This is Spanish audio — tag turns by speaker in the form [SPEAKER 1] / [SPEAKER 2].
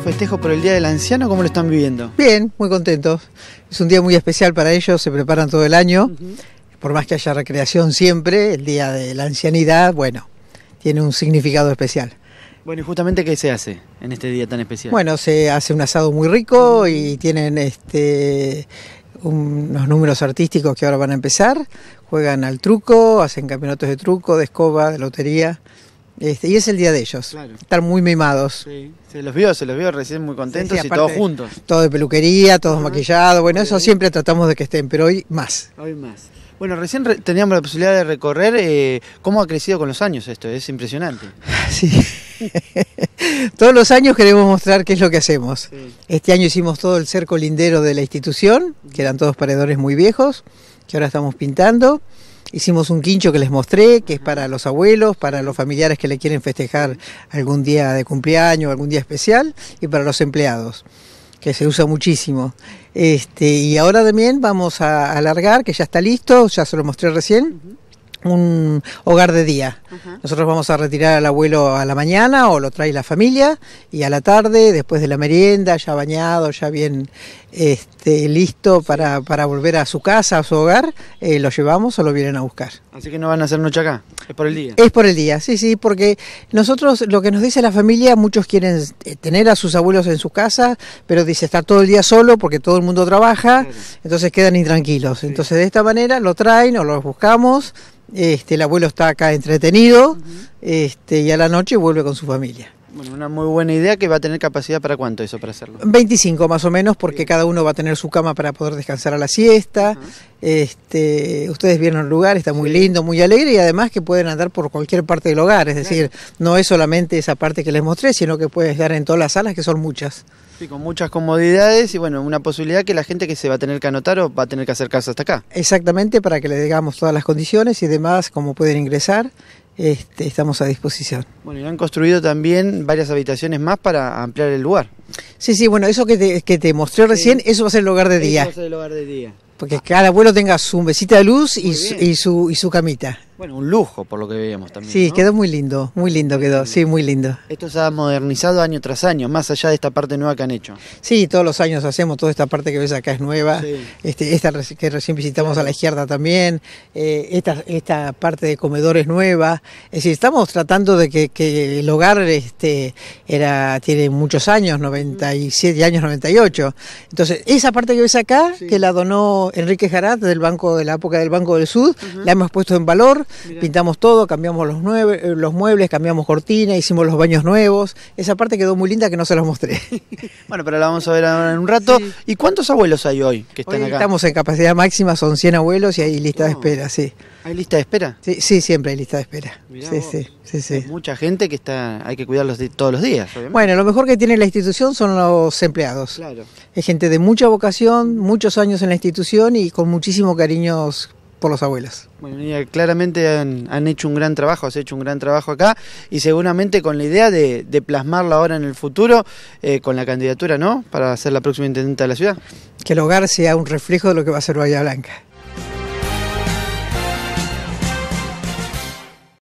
[SPEAKER 1] festejo por el Día del Anciano, ¿cómo lo están viviendo? Bien, muy contentos. Es un día muy especial para ellos, se preparan todo el año. Por más que haya recreación siempre, el Día de la Ancianidad, bueno, tiene un significado especial.
[SPEAKER 2] Bueno, y justamente qué se hace en este día tan especial. Bueno,
[SPEAKER 1] se hace un asado muy rico y tienen este, unos números artísticos que ahora van a empezar. Juegan al truco, hacen campeonatos de truco, de escoba, de lotería. Este, y es el día de ellos. están muy mimados.
[SPEAKER 2] Se los vio, se los vio recién muy contentos y todos juntos.
[SPEAKER 1] Todo de peluquería, todos maquillado maquillados. Bueno, eso siempre tratamos de que estén, pero hoy más. Hoy más. Bueno, recién teníamos la
[SPEAKER 2] posibilidad de recorrer eh, cómo ha crecido con los años esto, es impresionante. Sí.
[SPEAKER 1] Todos los años queremos mostrar qué es lo que hacemos. Este año hicimos todo el cerco lindero de la institución, que eran todos paredores muy viejos, que ahora estamos pintando. Hicimos un quincho que les mostré, que es para los abuelos, para los familiares que le quieren festejar algún día de cumpleaños, algún día especial, y para los empleados, que se usa muchísimo. Este, y ahora también vamos a alargar, que ya está listo, ya se lo mostré recién un hogar de día. Nosotros vamos a retirar al abuelo a la mañana o lo trae la familia y a la tarde, después de la merienda, ya bañado, ya bien este, listo para, para volver a su casa, a su hogar, eh, lo llevamos o lo vienen a buscar. Así que no van a hacer noche acá, es por el día. Es por el día, sí, sí, porque nosotros, lo que nos dice la familia, muchos quieren eh, tener a sus abuelos en su casa... pero dice estar todo el día solo porque todo el mundo trabaja, entonces quedan intranquilos. Entonces de esta manera lo traen o los buscamos este, el abuelo está acá entretenido este, y a la noche vuelve con su familia.
[SPEAKER 2] Bueno, una muy buena idea que va a tener capacidad para cuánto eso para hacerlo.
[SPEAKER 1] 25 más o menos, porque cada uno va a tener su cama para poder descansar a la siesta. este, ustedes vieron el lugar, está muy lindo, muy alegre y además que pueden andar por cualquier parte del hogar, es decir, no es solamente esa parte que les mostré, sino que puedes dar en todas las salas, que son muchas. Sí, con muchas comodidades y bueno, una posibilidad
[SPEAKER 2] que la gente que se va a tener que anotar o va a tener que hacer caso hasta acá.
[SPEAKER 1] Exactamente, para que le digamos todas las condiciones y demás, cómo pueden ingresar este, estamos a disposición.
[SPEAKER 2] Bueno, y han construido también
[SPEAKER 1] varias habitaciones más para ampliar el lugar. Sí, sí, bueno, eso que te, mostré recién, eso va a ser el hogar de día. Eso va a ser el de día. Porque cada abuelo tenga su mesita de luz y su, y su camita.
[SPEAKER 2] Bueno, un lujo por lo que veíamos también.
[SPEAKER 1] Sí, quedó muy lindo, muy lindo quedó, sí, muy lindo. Esto se ha modernizado año tras año, más allá de esta parte nueva que han hecho. Sí, todos los años hacemos, toda esta parte que ves acá es nueva, este, esta que recién visitamos a la izquierda también, eh, esta, esta parte de comedor es nueva, es decir, estamos tratando de que, el hogar este, era, tiene muchos años, 97 años, 98. Entonces, esa parte que ves acá, que la donó Enrique Jarat del Banco de la época del Banco del Sur la hemos puesto en valor pintamos todo, cambiamos eh, los, muebles, cambiamos cortina, hicimos los baños nuevos. Esa parte quedó muy linda que no se los mostré.
[SPEAKER 2] bueno, pero la vamos a ver ahora en un rato. ¿Y cuántos abuelos hay hoy que están hoy Estamos
[SPEAKER 1] en capacidad máxima, son 100 abuelos y hay lista de oh. espera, sí. ¿Hay lista de espera? Sí, siempre hay lista de espera. Sí, sí, sí, Hay
[SPEAKER 2] mucha gente que está, hay que cuidarlos todos los días. Bueno,
[SPEAKER 1] lo mejor que tiene la institución son los empleados. Claro. Es gente de mucha vocación, muchos años en la institución y con muchísimo cariños por los abuelos.
[SPEAKER 2] Eh, claramente han, hecho un gran trabajo, has hecho un gran trabajo acá y seguramente con la idea de, de plasmarla ahora en el futuro eh, con la candidatura, ¿no? Para ser la próxima intendente de la ciudad.
[SPEAKER 1] Que el hogar sea un reflejo de lo que va a ser Bahía Blanca.